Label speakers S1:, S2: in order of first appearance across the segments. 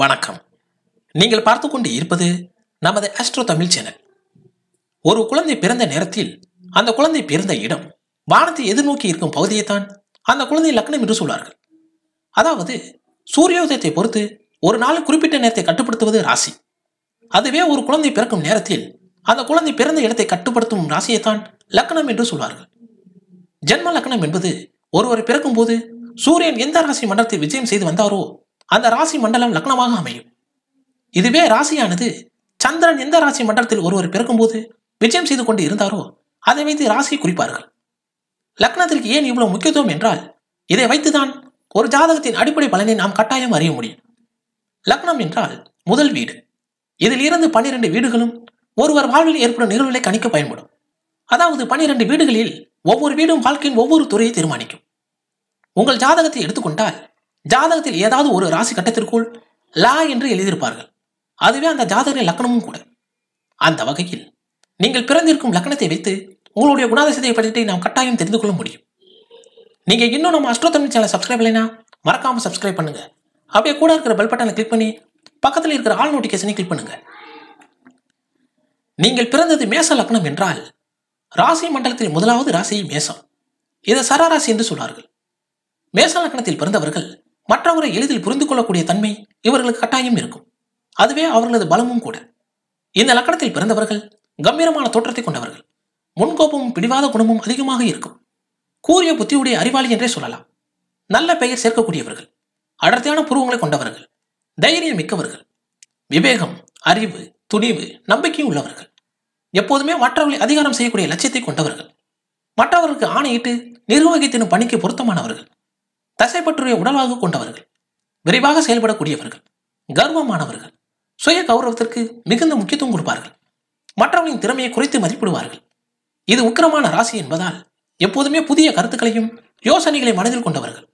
S1: வணக்கம் நீங்கள் பார்த்து கொண்டு இருப்பது நமது அஸ்ட்ரோ தமிழ் சேனல் ஒரு குழந்தை பிறந்த நேரத்தில் அந்த குழந்தை பிறந்த இடம் வானத்தை எதிர்நோக்கி இருக்கும் பகுதியைத்தான் அந்த குழந்தை லக்னம் என்று சொல்வார்கள் அதாவது சூரியோதயத்தை பொறுத்து ஒரு நாள் குறிப்பிட்ட நேரத்தை கட்டுப்படுத்துவது ராசி அதுவே ஒரு குழந்தை பிறக்கும் நேரத்தில் அந்த குழந்தை பிறந்த இடத்தை கட்டுப்படுத்தும் ராசியைத்தான் லக்னம் என்று சொல்வார்கள் ஜென்ம லக்னம் என்பது ஒருவர் பிறக்கும்போது சூரியன் எந்த ராசி மண்டலத்தில் விஜயம் செய்து வந்தாரோ அந்த ராசி மண்டலம் லக்னமாக அமையும் இதுவே ராசியானது சந்திரன் எந்த ராசி மண்டலத்தில் ஒருவர் பிறக்கும்போது விஜயம் செய்து கொண்டு இருந்தாரோ அதை வைத்து ராசி குறிப்பார்கள் லக்னத்திற்கு ஏன் இவ்வளவு முக்கியத்துவம் என்றால் இதை வைத்துதான் ஒரு ஜாதகத்தின் அடிப்படை பலனை நாம் கட்டாயம் அறிய முடியும் லக்னம் என்றால் முதல் வீடு இதில் இருந்து பன்னிரண்டு வீடுகளும் ஒருவர் வாழ்வில் ஏற்படும் நிகழ்வுகளை கணிக்க பயன்படும் அதாவது பன்னிரண்டு வீடுகளில் ஒவ்வொரு வீடும் வாழ்க்கையின் ஒவ்வொரு துறையை தீர்மானிக்கும் உங்கள் ஜாதகத்தை எடுத்துக்கொண்டால் ஜாதகத்தில் ஏதாவது ஒரு ராசி கட்டத்திற்குள் லா என்று எழுதியிருப்பார்கள் அதுவே அந்த ஜாதகரின் லக்கணமும் கூட அந்த வகையில் நீங்கள் பிறந்திருக்கும் லக்கணத்தை வைத்து உங்களுடைய குணாதிசயத்தை பற்றி நாம் கட்டாயம் தெரிந்து கொள்ள முடியும் நீங்கள் இன்னும் நம்ம அஸ்ட்ரோ தமிழ் சேனல் சப்ஸ்கிரைப் இல்லைனா மறக்காமல் சப்ஸ்கிரைப் பண்ணுங்க அப்படியே கூட இருக்கிற பெல் பட்டனை கிளிக் பண்ணி பக்கத்தில் இருக்கிற ஆல் நோட்டிஃபிகேஷனை கிளிக் பண்ணுங்கள் நீங்கள் பிறந்தது மேச லக்னம் என்றால் ராசி மண்டலத்தில் முதலாவது ராசி மேசம் இதை சராராசி என்று சொல்வார்கள் மேச லக்னத்தில் பிறந்தவர்கள் மற்றவரை எளிதில் புரிந்து கொள்ளக்கூடிய தன்மை இவர்களுக்கு கட்டாயம் இருக்கும் அதுவே அவர்களது பலமும் கூட இந்த லக்கணத்தில் பிறந்தவர்கள் கம்பீரமான தோற்றத்தை கொண்டவர்கள் முன்கோபமும் பிடிவாத குணமும் அதிகமாக இருக்கும் கூறிய புத்தியுடைய அறிவாளி என்றே சொல்லலாம் நல்ல பெயர் சேர்க்கக்கூடியவர்கள் அடர்த்தியான புருவங்களை கொண்டவர்கள் தைரியம் மிக்கவர்கள் விவேகம் அறிவு துணிவு நம்பிக்கையும் உள்ளவர்கள் எப்போதுமே மற்றவர்களை அதிகாரம் செய்யக்கூடிய லட்சியத்தை கொண்டவர்கள் மற்றவர்களுக்கு ஆணையிட்டு நிர்வகித்தினும் பணிக்கு பொருத்தமானவர்கள் தசை உடலாக கொண்டவர்கள் விரைவாக செயல்படக்கூடியவர்கள் கர்வமானவர்கள் சுய கௌரவத்திற்கு மிகுந்த முக்கியத்துவம் கொடுப்பார்கள் மற்றவர்களின் திறமையை குறைத்து மதிப்பிடுவார்கள் இது உக்கிரமான ராசி என்பதால் எப்போதுமே புதிய கருத்துக்களையும் யோசனைகளை மனதில் கொண்டவர்கள்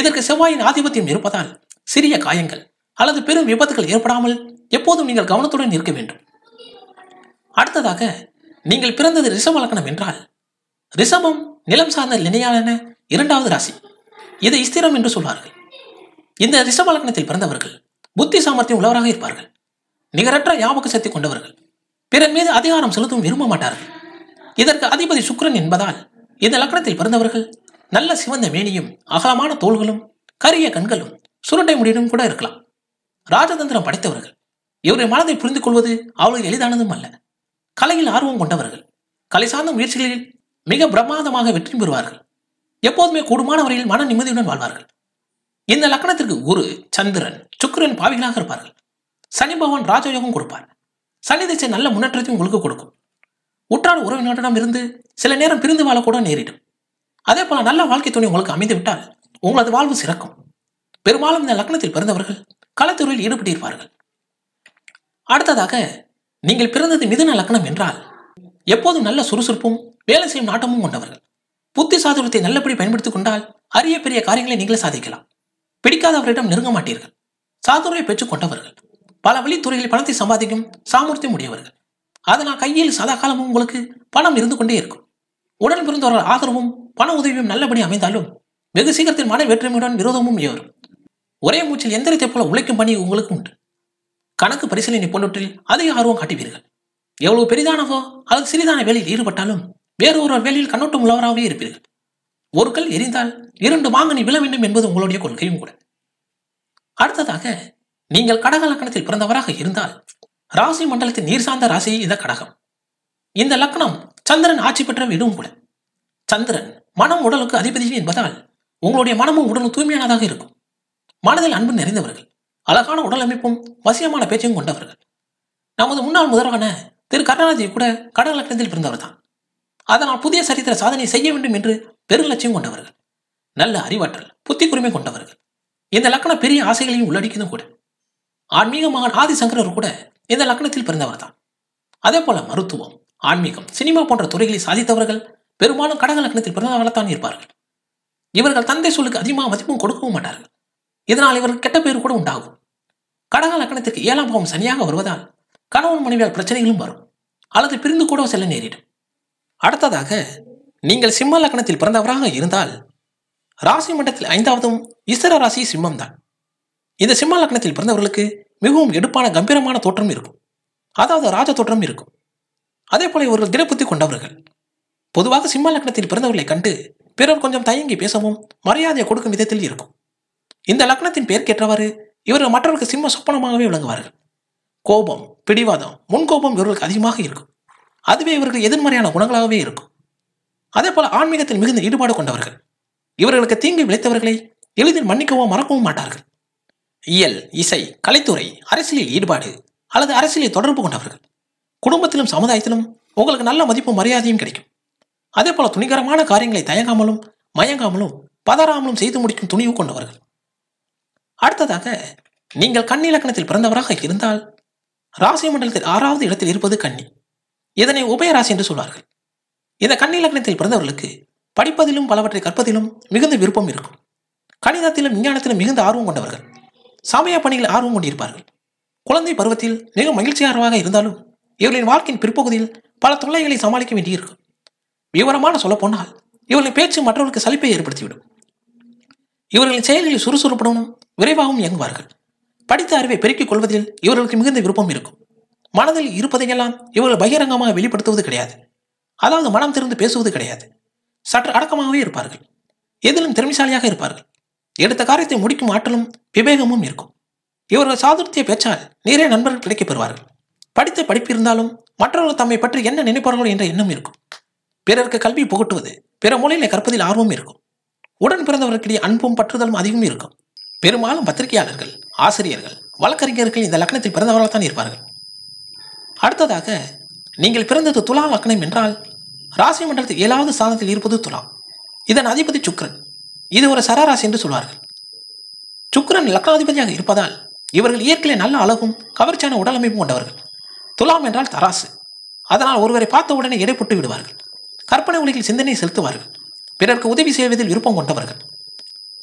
S1: இதற்கு செவ்வாயின் ஆதிபத்தியம் இருப்பதால் சிறிய காயங்கள் அல்லது பெரும் விபத்துகள் ஏற்படாமல் எப்போதும் நீங்கள் கவனத்துடன் இருக்க வேண்டும் அடுத்ததாக நீங்கள் பிறந்தது ரிஷப லக்கணம் என்றால் ரிஷபம் நிலம் சார்ந்த நிலையான இரண்டாவது ராசி இதை ஸ்திரம் என்று சொல்வார்கள் இந்த ரிஷபலக்கணத்தில் பிறந்தவர்கள் புத்தி சாமர்த்தியம் உள்ளவராக இருப்பார்கள் நிகரற்ற யாபக சக்தி கொண்டவர்கள் பிறர் மீது அதிகாரம் செலுத்தும் விரும்ப மாட்டார்கள் இதற்கு அதிபதி சுக்ரன் என்பதால் இந்த லக்கணத்தில் பிறந்தவர்கள் நல்ல சிவந்த மேனியும் அகலமான தோள்களும் கரிய கண்களும் சுருண்டை முடியும் கூட இருக்கலாம் ராஜதந்திரம் படைத்தவர்கள் இவருடைய மனதை புரிந்து கொள்வது அவளுக்கு எளிதானதும் அல்ல கலையில் ஆர்வம் கொண்டவர்கள் கலை சார்ந்த முயற்சிகளில் மிக பிரமாதமாக வெற்றி பெறுவார்கள் எப்போதுமே கூடுமான வரையில் மன நிம்மதியுடன் வாழ்வார்கள் இந்த லக்கணத்திற்கு குரு சந்திரன் சுக்கரன் பாவிகளாக இருப்பார்கள் சனி பகவான் ராஜயோகம் கொடுப்பார் சனி திசை நல்ல முன்னேற்றத்தையும் உங்களுக்கு கொடுக்கும் உற்றார் உறவினரிடம் இருந்து சில நேரம் பிரிந்து வாழக்கூட நேரிடும் அதே போல நல்ல வாழ்க்கை துணை உங்களுக்கு அமைந்து விட்டால் உங்களது வாழ்வு சிறக்கும் பெரும்பாலும் இந்த லக்னத்தில் பிறந்தவர்கள் கலைத்துறையில் ஈடுபட்டிருப்பார்கள் அடுத்ததாக நீங்கள் பிறந்தது மிதுன லக்னம் என்றால் எப்போதும் நல்ல சுறுசுறுப்பும் வேலை செய்யும் நாட்டமும் கொண்டவர்கள் புத்தி சாதுரியத்தை நல்லபடி பயன்படுத்திக் கொண்டால் அரிய பெரிய காரியங்களை நீங்களே சாதிக்கலாம் பிடிக்காதவரிடம் நெருங்க மாட்டீர்கள் சாதுரியை பெற்றுக் கொண்டவர்கள் பல வழித்துறையில் பணத்தை சம்பாதிக்கும் சாமர்த்தியம் உடையவர்கள் அதனால் கையில் சதா காலமும் உங்களுக்கு பணம் இருந்து கொண்டே இருக்கும் உடன் பிறந்தவர்கள் ஆதரவும் பண உதவியும் நல்லபடி அமைந்தாலும் வெகு சீக்கிரத்தில் மன வேற்றுமையுடன் விரோதமும் ஏறும் ஒரே மூச்சில் எந்திரத்தைப் போல உழைக்கும் பணி உங்களுக்கு உண்டு கணக்கு பரிசீலனை போன்றவற்றில் அதிக ஆர்வம் காட்டுவீர்கள் எவ்வளவு பெரிதானவோ அல்லது சிறிதான வேலையில் ஈடுபட்டாலும் வேறு ஒரு வேலையில் கண்ணோட்டம் உள்ளவராகவே இருப்பீர்கள் ஒரு கல் எரிந்தால் இரண்டு வாங்கனி விழ வேண்டும் என்பது உங்களுடைய கொள்கையும் கூட அடுத்ததாக நீங்கள் கடக லக்கணத்தில் பிறந்தவராக இருந்தால் ராசி மண்டலத்தின் நீர் சார்ந்த ராசி இந்த கடகம் இந்த லக்கணம் சந்திரன் ஆட்சி பெற்ற விடும் கூட சந்திரன் மனம் உடலுக்கு அதிபதி என்பதால் உங்களுடைய மனமும் உடலும் தூய்மையானதாக இருக்கும் மனதில் அன்பு நிறைந்தவர்கள் அழகான உடல் அமைப்பும் வசியமான பேச்சையும் கொண்டவர்கள் நமது முன்னாள் முதல்வரான திரு கருணாநிதி கூட கடக லக்கணத்தில் பிறந்தவர் தான் அதனால் புதிய சரித்திர சாதனை செய்ய வேண்டும் என்று பெருலட்சியம் கொண்டவர்கள் நல்ல அறிவாற்றல் புத்தி கொண்டவர்கள் இந்த லக்கணம் பெரிய ஆசைகளையும் உள்ளடக்கியதும் கூட ஆன்மீக மகன் ஆதிசங்கரர் கூட இந்த லக்கணத்தில் பிறந்தவர் தான் அதே போல மருத்துவம் ஆன்மீகம் சினிமா போன்ற துறைகளை சாதித்தவர்கள் பெரும்பாலும் கடக லக்னத்தில் பிறந்தவர்களாகத்தான் இருப்பார்கள் இவர்கள் தந்தை சொல்லுக்கு அதிகமாக மதிப்பும் கொடுக்கவும் மாட்டார்கள் இதனால் இவர்கள் கெட்ட பேர் கூட உண்டாகும் கடக லக்கணத்திற்கு ஏழாம் பாவம் சனியாக வருவதால் கணவன் மனைவியால் பிரச்சனைகளும் வரும் அல்லது பிரிந்து கூட செல்ல நேரிடும் அடுத்ததாக நீங்கள் சிம்ம லக்னத்தில் பிறந்தவராக இருந்தால் ராசி மண்டலத்தில் ஐந்தாவதும் இசர ராசி சிம்மம் தான் இந்த சிம்ம லக்னத்தில் பிறந்தவர்களுக்கு மிகவும் எடுப்பான கம்பீரமான தோற்றம் இருக்கும் அதாவது ராஜ தோற்றம் இருக்கும் அதே போல இவர்கள் திடப்புத்தி கொண்டவர்கள் பொதுவாக சிம்ம லக்னத்தில் பிறந்தவர்களை கண்டு பிறர் கொஞ்சம் தயங்கி பேசவும் மரியாதையை கொடுக்கும் விதத்தில் இருக்கும் இந்த லக்னத்தின் பெயர்க்கேற்றவாறு இவர்கள் மற்றவர்களுக்கு சிம்ம சொப்பனமாகவே விளங்குவார்கள் கோபம் பிடிவாதம் முன்கோபம் இவர்களுக்கு அதிகமாக இருக்கும் அதுவே இவர்கள் எதிர்மறையான குணங்களாகவே இருக்கும் அதே போல ஆன்மீகத்தில் மிகுந்த ஈடுபாடு கொண்டவர்கள் இவர்களுக்கு தீங்கு விளைத்தவர்களை எளிதில் மன்னிக்கவும் மறக்கவும் மாட்டார்கள் இயல் இசை கலைத்துறை அரசியலில் ஈடுபாடு அல்லது அரசியலில் தொடர்பு கொண்டவர்கள் குடும்பத்திலும் சமுதாயத்திலும் உங்களுக்கு நல்ல மதிப்பும் மரியாதையும் கிடைக்கும் அதே போல துணிகரமான காரியங்களை தயங்காமலும் மயங்காமலும் பதறாமலும் செய்து முடிக்கும் துணிவு கொண்டவர்கள் அடுத்ததாக நீங்கள் கண்ணி இலக்கணத்தில் பிறந்தவராக இருந்தால் ராசி மண்டலத்தில் ஆறாவது இடத்தில் இருப்பது கண்ணி இதனை உபயராசி என்று சொல்வார்கள் இந்த கண்ணி லக்னத்தில் பிறந்தவர்களுக்கு படிப்பதிலும் பலவற்றை கற்பதிலும் மிகுந்த விருப்பம் இருக்கும் கணிதத்திலும் விஞ்ஞானத்திலும் மிகுந்த ஆர்வம் கொண்டவர்கள் சமய பணியில் ஆர்வம் கொண்டிருப்பார்கள் குழந்தை பருவத்தில் மிக மகிழ்ச்சியாரவாக இருந்தாலும் இவர்களின் வாழ்க்கையின் பிற்பகுதியில் பல தொல்லைகளை சமாளிக்க வேண்டியிருக்கும் விவரமான போனால் இவர்களின் பேச்சு மற்றவர்களுக்கு சலிப்பை ஏற்படுத்திவிடும் இவர்களின் செயல்களில் சுறுசுறுப்புடனும் விரைவாகவும் இயங்குவார்கள் படித்த அறிவை பெருக்கிக் கொள்வதில் இவர்களுக்கு மிகுந்த விருப்பம் இருக்கும் மனதில் இருப்பதையெல்லாம் இவர்கள் பகிரங்கமாக வெளிப்படுத்துவது கிடையாது அதாவது மனம் திறந்து பேசுவது கிடையாது சற்று அடக்கமாகவே இருப்பார்கள் எதிலும் திறமைசாலியாக இருப்பார்கள் எடுத்த காரியத்தை முடிக்கும் ஆற்றலும் விவேகமும் இருக்கும் இவர்கள் சாதுர்த்திய பேச்சால் நிறைய நண்பர்கள் கிடைக்கப் பெறுவார்கள் படித்த படிப்பு இருந்தாலும் மற்றவர்கள் தம்மை பற்றி என்ன நினைப்பார்கள் என்ற எண்ணம் இருக்கும் பிறருக்கு கல்வி புகட்டுவது பிற மொழியில கற்பதில் ஆர்வம் இருக்கும் உடன் பிறந்தவர்களிடையே அன்பும் பற்றுதலும் அதிகம் இருக்கும் பெரும்பாலும் பத்திரிகையாளர்கள் ஆசிரியர்கள் வழக்கறிஞர்கள் இந்த லக்னத்தில் பிறந்தவர்கள் தான் இருப்பார்கள் அடுத்ததாக நீங்கள் பிறந்தது துலா லக்னம் என்றால் ராசி மண்டலத்தில் ஏழாவது சாதனத்தில் இருப்பது துலா இதன் அதிபதி சுக்ரன் இது ஒரு சராராசி என்று சொல்வார்கள் சுக்ரன் லக்னாதிபதியாக இருப்பதால் இவர்கள் இயற்கையை நல்ல அழகும் கவர்ச்சியான உடல் அமைப்பும் கொண்டவர்கள் துலாம் என்றால் தராசு அதனால் ஒருவரை பார்த்த உடனே எடைப்பட்டு விடுவார்கள் கற்பனை உலகில் சிந்தனை செலுத்துவார்கள் பிறருக்கு உதவி செய்வதில் விருப்பம் கொண்டவர்கள்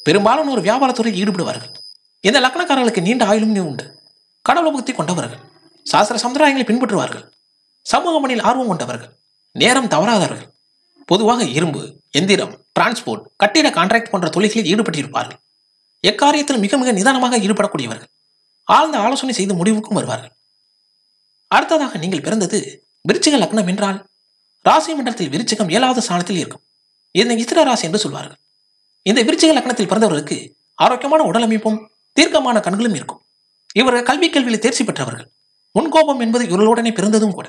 S1: பெரும்பாலும் ஒரு வியாபாரத்துறையில் ஈடுபடுவார்கள் இந்த லக்னக்காரர்களுக்கு நீண்ட ஆயுளும் உண்டு கடவுள் பக்தி கொண்டவர்கள் சாஸ்திர சமுதாயங்களை பின்பற்றுவார்கள் சமூக மணியில் ஆர்வம் கொண்டவர்கள் நேரம் தவறாதவர்கள் பொதுவாக இரும்பு எந்திரம் டிரான்ஸ்போர்ட் கட்டிட கான்ட்ராக்ட் போன்ற தொழில்களில் ஈடுபட்டிருப்பார்கள் எக்காரியத்தில் மிக மிக நிதானமாக ஈடுபடக்கூடியவர்கள் ஆழ்ந்த ஆலோசனை செய்து முடிவுக்கும் வருவார்கள் அடுத்ததாக நீங்கள் பிறந்தது விருச்சிக லக்னம் என்றால் ராசி மண்டலத்தில் விருச்சிகம் ஏழாவது ஸ்தானத்தில் இருக்கும் இதனை இத்திர ராசி என்று சொல்வார்கள் இந்த விருச்சிக லக்னத்தில் பிறந்தவர்களுக்கு ஆரோக்கியமான உடலமைப்பும் தீர்க்கமான கண்களும் இருக்கும் இவர்கள் கல்வி கேள்வியில் தேர்ச்சி பெற்றவர்கள் முன்கோபம் என்பது இவர்களுடனே பிறந்ததும் கூட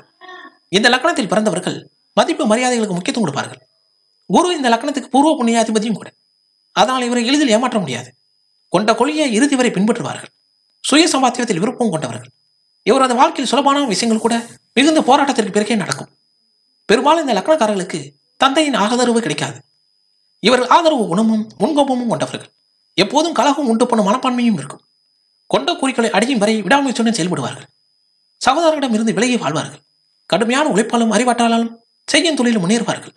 S1: இந்த லக்கணத்தில் பிறந்தவர்கள் மதிப்பு மரியாதைகளுக்கு முக்கியத்துவம் கொடுப்பார்கள் குரு இந்த லக்கணத்துக்கு பூர்வ புண்ணியாதிபதியும் கூட அதனால் இவரை எளிதில் ஏமாற்ற முடியாது கொண்ட கொள்கையை இறுதி வரை பின்பற்றுவார்கள் சுய சம்பாத்தியத்தில் விருப்பம் கொண்டவர்கள் இவரது வாழ்க்கையில் சுலபான விஷயங்கள் கூட மிகுந்த போராட்டத்திற்கு பிறகே நடக்கும் பெரும்பாலும் இந்த லக்கணக்காரர்களுக்கு தந்தையின் ஆதரவு கிடைக்காது இவர்கள் ஆதரவு குணமும் முன்கோபமும் கொண்டவர்கள் எப்போதும் கலகம் உண்டு பண்ணும் மனப்பான்மையும் இருக்கும் கொண்ட குறிக்கோளை அடையும் வரை விடாமுயற்சியுடன் செயல்படுவார்கள் சகோதரர்களிடம் இருந்து விலகி வாழ்வார்கள் கடுமையான உழைப்பாலும் அறிவாட்டாலும் செய்யும் தொழிலும் முன்னேறுவார்கள்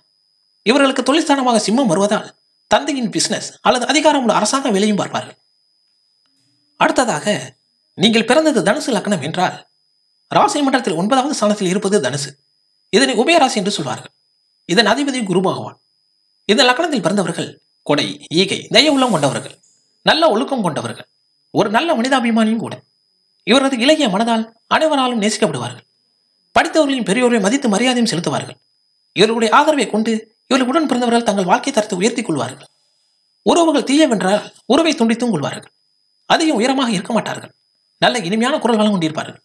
S1: இவர்களுக்கு தொழிற்சானமாக சிம்மம் வருவதால் தந்தையின் பிசினஸ் அல்லது அதிகாரம் உள்ள அரசாங்க வேலையும் பார்ப்பார்கள் அடுத்ததாக நீங்கள் பிறந்தது தனுசு லக்னம் என்றால் ராசி மன்றத்தில் ஒன்பதாவது ஸ்தானத்தில் இருப்பது தனுசு இதனை உபயராசி என்று சொல்வார்கள் இதன் அதிபதி குரு பகவான் இந்த லக்னத்தில் பிறந்தவர்கள் கொடை ஈகை தய உள்ளம் கொண்டவர்கள் நல்ல ஒழுக்கம் கொண்டவர்கள் ஒரு நல்ல மனிதாபிமானியும் கூட இவரது இலகிய மனதால் அனைவராலும் நேசிக்கப்படுவார்கள் படித்தவர்களின் பெரியோரை மதித்து மரியாதையும் செலுத்துவார்கள் இவர்களுடைய ஆதரவை கொண்டு இவர்களுடன் பிறந்தவர்கள் தங்கள் வாழ்க்கை தரத்தை உயர்த்திக் கொள்வார்கள் உறவுகள் தீயவென்றால் உறவை துண்டித்தும் கொள்வார்கள் அதிகம் உயரமாக இருக்க மாட்டார்கள் நல்ல இனிமையான குரல் வளம் கொண்டிருப்பார்கள்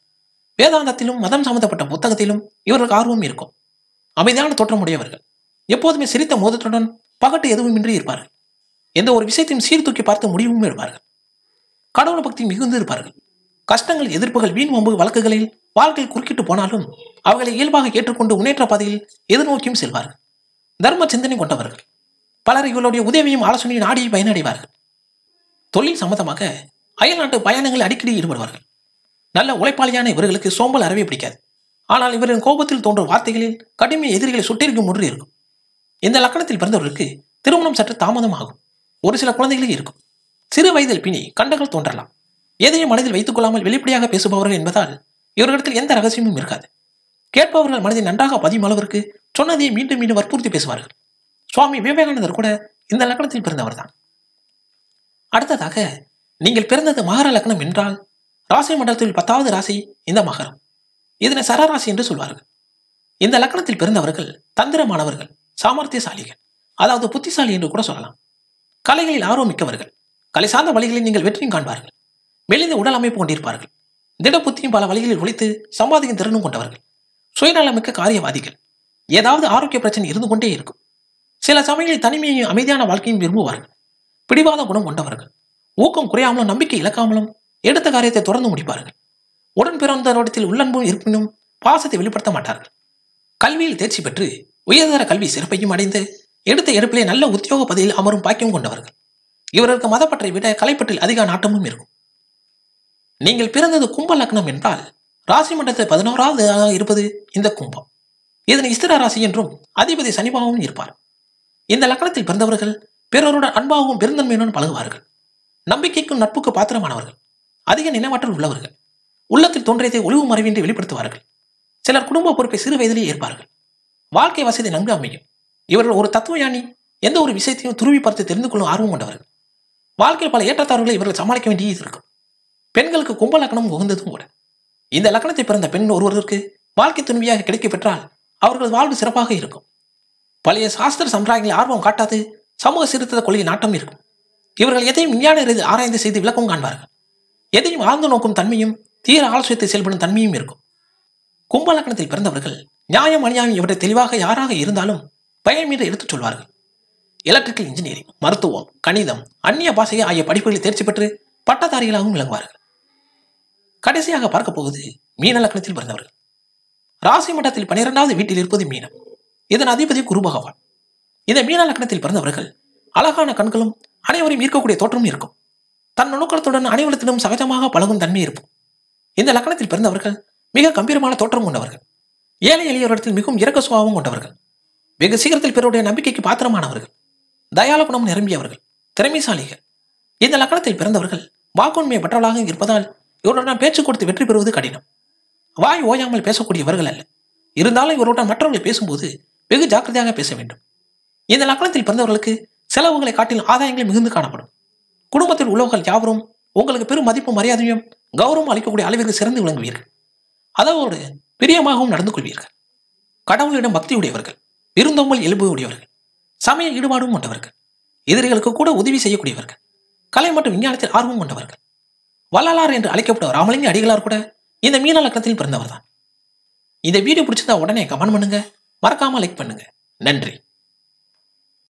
S1: வேதாந்தத்திலும் மதம் சம்பந்தப்பட்ட புத்தகத்திலும் இவர்களுக்கு ஆர்வம் இருக்கும் அமைதியான தோற்றம் உடையவர்கள் எப்போதுமே சிரித்த மோதத்துடன் பகட்டு எதுவுமின்றி இருப்பார்கள் எந்த ஒரு விஷயத்தையும் சீர்தூக்கி பார்த்து முடிவும் எடுப்பார்கள் கடவுள் பக்தி மிகுந்து இருப்பார்கள் கஷ்டங்கள் எதிர்ப்புகள் வீண் வம்பு வழக்குகளில் வாழ்க்கை குறுக்கிட்டு போனாலும் அவர்களை இயல்பாக ஏற்றுக்கொண்டு முன்னேற்ற பாதையில் எதிர்நோக்கியும் செல்வார்கள் தர்ம சிந்தனை கொண்டவர்கள் பலர் இவர்களுடைய உதவியும் ஆலோசனையும் நாடி பயனடைவார்கள் தொழில் சம்பந்தமாக அயல்நாட்டு பயணங்கள் அடிக்கடி ஈடுபடுவார்கள் நல்ல உழைப்பாளியான இவர்களுக்கு சோம்பல் அறவே பிடிக்காது ஆனால் இவரின் கோபத்தில் தோன்றும் வார்த்தைகளில் கடுமை எதிரிகளை சுட்டிருக்கும் ஒன்று இருக்கும் இந்த லக்கணத்தில் பிறந்தவர்களுக்கு திருமணம் சற்று தாமதமாகும் ஒரு சில குழந்தைகளே இருக்கும் சிறு வயதில் பிணி கண்டங்கள் தோன்றலாம் எதையும் மனதில் வைத்துக் கொள்ளாமல் வெளிப்படையாக பேசுபவர்கள் என்பதால் இவர்களிடத்தில் எந்த ரகசியமும் இருக்காது கேட்பவர்கள் மனதில் நன்றாக பதியும் அளவிற்கு சொன்னதையே மீண்டும் மீண்டும் வற்புறுத்தி பேசுவார்கள் சுவாமி விவேகானந்தர் கூட இந்த லக்கணத்தில் பிறந்தவர் தான் அடுத்ததாக நீங்கள் பிறந்தது மகர லக்னம் என்றால் ராசி மண்டலத்தில் பத்தாவது ராசி இந்த மகரம் இதனை சரராசி என்று சொல்வார்கள் இந்த லக்கணத்தில் பிறந்தவர்கள் தந்திரமானவர்கள் சாமர்த்தியசாலிகள் அதாவது புத்திசாலி என்று கூட சொல்லலாம் கலைகளில் ஆர்வமிக்கவர்கள் கலை சார்ந்த வழிகளில் நீங்கள் வெற்றியும் காண்பார்கள் மெலிந்த உடல் அமைப்பு கொண்டிருப்பார்கள் திடப்புத்தியும் பல வழிகளில் ஒழித்து சம்பாதிக்கும் திறனும் கொண்டவர்கள் சுயநலமிக்க காரியவாதிகள் ஏதாவது ஆரோக்கிய பிரச்சனை இருந்து கொண்டே இருக்கும் சில சமயங்களில் தனிமையையும் அமைதியான வாழ்க்கையும் விரும்புவார்கள் பிடிவாத குணம் கொண்டவர்கள் ஊக்கம் குறையாமலும் நம்பிக்கை இழக்காமலும் எடுத்த காரியத்தை தொடர்ந்து முடிப்பார்கள் உடன் நோட்டத்தில் உள்ளன்பும் இருப்பினும் பாசத்தை வெளிப்படுத்த மாட்டார்கள் கல்வியில் தேர்ச்சி பெற்று உயர்தர கல்வி சிறப்பையும் அடைந்து எடுத்த எடுப்பிலே நல்ல உத்தியோக பதவியில் அமரும் பாக்கியம் கொண்டவர்கள் இவர்களுக்கு மதப்பற்றை விட கலைப்பற்றில் அதிக நாட்டமும் இருக்கும் நீங்கள் பிறந்தது கும்ப லக்னம் என்றால் ராசி மண்டலத்தில் பதினோராவது இருப்பது இந்த கும்பம் இதனை இஸ்திர ராசி என்றும் அதிபதி சனிபாவும் இருப்பார் இந்த லக்னத்தில் பிறந்தவர்கள் பிறருடன் அன்பாகவும் பெருந்தன்மையுடன் பழகுவார்கள் நம்பிக்கைக்கும் நட்புக்கு பாத்திரமானவர்கள் அதிக நினைவாற்றல் உள்ளவர்கள் உள்ளத்தில் தோன்றியதை ஒளிவு மறைவின்றி வெளிப்படுத்துவார்கள் சிலர் குடும்ப பொறுப்பை சிறு வயதிலே ஏற்பார்கள் வாழ்க்கை வசதி நன்கு அமையும் இவர்கள் ஒரு தத்துவ யானி எந்த ஒரு விஷயத்தையும் துருவி பார்த்து தெரிந்து கொள்ளும் ஆர்வம் கொண்டவர்கள் வாழ்க்கையில் பல ஏற்றத்தாறுகளை இவர்கள் சமாளிக்க வேண்டியது இருக்கும் பெண்களுக்கு கும்ப லக்னம் உகந்ததும் கூட இந்த லக்கணத்தை பிறந்த பெண் ஒருவருக்கு வாழ்க்கை கிடைக்க பெற்றால் அவர்களது வாழ்வு சிறப்பாக இருக்கும் பழைய சாஸ்திர சம்பிராயங்களில் ஆர்வம் காட்டாது சமூக சீர்திருத்த கொள்கை நாட்டம் இருக்கும் இவர்கள் எதையும் விஞ்ஞான ரீதி ஆராய்ந்து செய்து விளக்கம் காண்பார்கள் எதையும் ஆழ்ந்து நோக்கும் தன்மையும் தீர ஆலோசியத்தை செயல்படும் தன்மையும் இருக்கும் கும்ப பிறந்தவர்கள் நியாயம் அணியாயம் இவற்றை தெளிவாக யாராக இருந்தாலும் மீறி எடுத்துச் சொல்வார்கள் எலக்ட்ரிக்கல் இன்ஜினியரிங் மருத்துவம் கணிதம் அந்நிய பாசையை ஆகிய படிப்புகளில் தேர்ச்சி பெற்று பட்டதாரிகளாகவும் விளங்குவார்கள் கடைசியாக பார்க்க போவது மீன லக்னத்தில் பிறந்தவர்கள் ராசி மட்டத்தில் பனிரெண்டாவது வீட்டில் இருப்பது மீனம் இதன் அதிபதி குரு பகவான் இந்த மீன லக்னத்தில் பிறந்தவர்கள் அழகான கண்களும் அனைவரும் ஈர்க்கக்கூடிய தோற்றமும் இருக்கும் தன் நுணுக்கத்துடன் அனைவரத்திலும் சகஜமாக பழகும் தன்மை இருக்கும் இந்த லக்னத்தில் பிறந்தவர்கள் மிக கம்பீரமான தோற்றம் கொண்டவர்கள் ஏழை எளியவரிடத்தில் மிகவும் இறக்க சுபாவம் கொண்டவர்கள் வெகு சீக்கிரத்தில் பிறருடைய நம்பிக்கைக்கு பாத்திரமானவர்கள் தயால குணம் நிரம்பியவர்கள் திறமைசாலிகள் இந்த லக்கணத்தில் பிறந்தவர்கள் வாக்குண்மை பெற்றவர்களாக இருப்பதால் இவருடன் பேச்சு கொடுத்து வெற்றி பெறுவது கடினம் வாய் ஓயாமல் பேசக்கூடியவர்கள் அல்ல இருந்தாலும் இவருடன் மற்றவர்களை பேசும்போது வெகு ஜாக்கிரதையாக பேச வேண்டும் இந்த நகரத்தில் பிறந்தவர்களுக்கு செலவுகளை காட்டிலும் ஆதாயங்கள் மிகுந்து காணப்படும் குடும்பத்தில் உள்ளவர்கள் யாவரும் உங்களுக்கு பெரும் மதிப்பும் மரியாதையும் கௌரவம் அளிக்கக்கூடிய அளவிற்கு சிறந்து விளங்குவீர்கள் அதோடு பிரியமாகவும் நடந்து கொள்வீர்கள் கடவுளிடம் பக்தி உடையவர்கள் விருந்தோம்பல் எலும்பு உடையவர்கள் சமய ஈடுபாடும் கொண்டவர்கள் எதிரிகளுக்கு கூட உதவி செய்யக்கூடியவர்கள் கலை மற்றும் விஞ்ஞானத்தில் ஆர்வம் கொண்டவர்கள் வள்ளலார் என்று அழைக்கப்பட்ட ராமலிங்க அடிகளார் கூட இந்த மீன பிறந்தவர் தான் இந்த வீடியோ பிடிச்சிருந்தா உடனே கமெண்ட் பண்ணுங்க மறக்காம லைக் பண்ணுங்க நன்றி